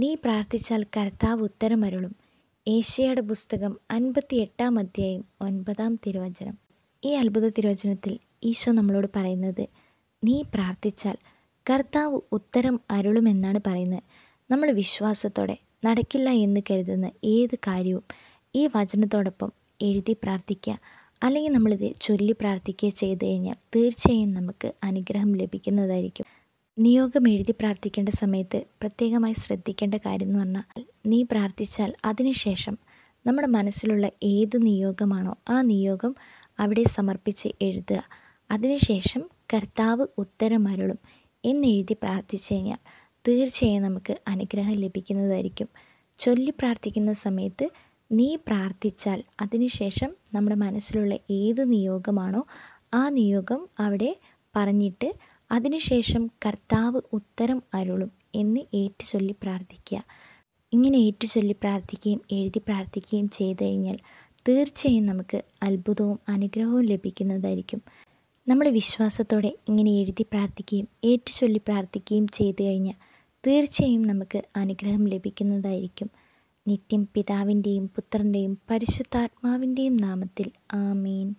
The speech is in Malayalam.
നീ പ്രാർത്ഥിച്ചാൽ കർത്താവ് ഉത്തരമരുളും ഏഷ്യയുടെ പുസ്തകം അൻപത്തി എട്ടാം അധ്യായം ഒൻപതാം തിരുവചനം ഈ അത്ഭുത തിരുവചനത്തിൽ ഈശോ നമ്മളോട് പറയുന്നത് നീ പ്രാർത്ഥിച്ചാൽ കർത്താവ് ഉത്തരം അരുളുമെന്നാണ് പറയുന്നത് നമ്മൾ വിശ്വാസത്തോടെ നടക്കില്ല എന്ന് കരുതുന്ന ഏത് കാര്യവും ഈ വചനത്തോടൊപ്പം എഴുതി പ്രാർത്ഥിക്കുക അല്ലെങ്കിൽ നമ്മളിത് ചൊല്ലി പ്രാർത്ഥിക്കുക ചെയ്തു കഴിഞ്ഞാൽ തീർച്ചയായും നമുക്ക് അനുഗ്രഹം ലഭിക്കുന്നതായിരിക്കും നിയോഗം എഴുതി പ്രാർത്ഥിക്കേണ്ട സമയത്ത് പ്രത്യേകമായി ശ്രദ്ധിക്കേണ്ട കാര്യം എന്ന് പറഞ്ഞാൽ നീ പ്രാർത്ഥിച്ചാൽ അതിനുശേഷം നമ്മുടെ മനസ്സിലുള്ള ഏത് നിയോഗമാണോ ആ നിയോഗം അവിടെ സമർപ്പിച്ച് എഴുതുക അതിനുശേഷം കർത്താവ് ഉത്തരമരുളും എന്നെഴുതി പ്രാർത്ഥിച്ചു കഴിഞ്ഞാൽ തീർച്ചയായും നമുക്ക് അനുഗ്രഹം ലഭിക്കുന്നതായിരിക്കും ചൊല്ലി പ്രാർത്ഥിക്കുന്ന സമയത്ത് നീ പ്രാർത്ഥിച്ചാൽ അതിനുശേഷം നമ്മുടെ മനസ്സിലുള്ള ഏത് നിയോഗമാണോ ആ നിയോഗം അവിടെ പറഞ്ഞിട്ട് അതിനുശേഷം കർത്താവ് ഉത്തരം അരുളും എന്ന് ഏറ്റുചൊല്ലി പ്രാർത്ഥിക്കുക ഇങ്ങനെ ഏറ്റുചൊല്ലി പ്രാർത്ഥിക്കുകയും എഴുതി പ്രാർത്ഥിക്കുകയും ചെയ്തു കഴിഞ്ഞാൽ തീർച്ചയായും നമുക്ക് അത്ഭുതവും അനുഗ്രഹവും ലഭിക്കുന്നതായിരിക്കും നമ്മൾ വിശ്വാസത്തോടെ ഇങ്ങനെ എഴുതി പ്രാർത്ഥിക്കുകയും ഏറ്റുചൊല്ലി പ്രാർത്ഥിക്കുകയും ചെയ്തു കഴിഞ്ഞാൽ തീർച്ചയായും നമുക്ക് അനുഗ്രഹം ലഭിക്കുന്നതായിരിക്കും നിത്യം പിതാവിൻ്റെയും പുത്രൻ്റെയും പരിശുദ്ധാത്മാവിൻ്റെയും നാമത്തിൽ ആമീൻ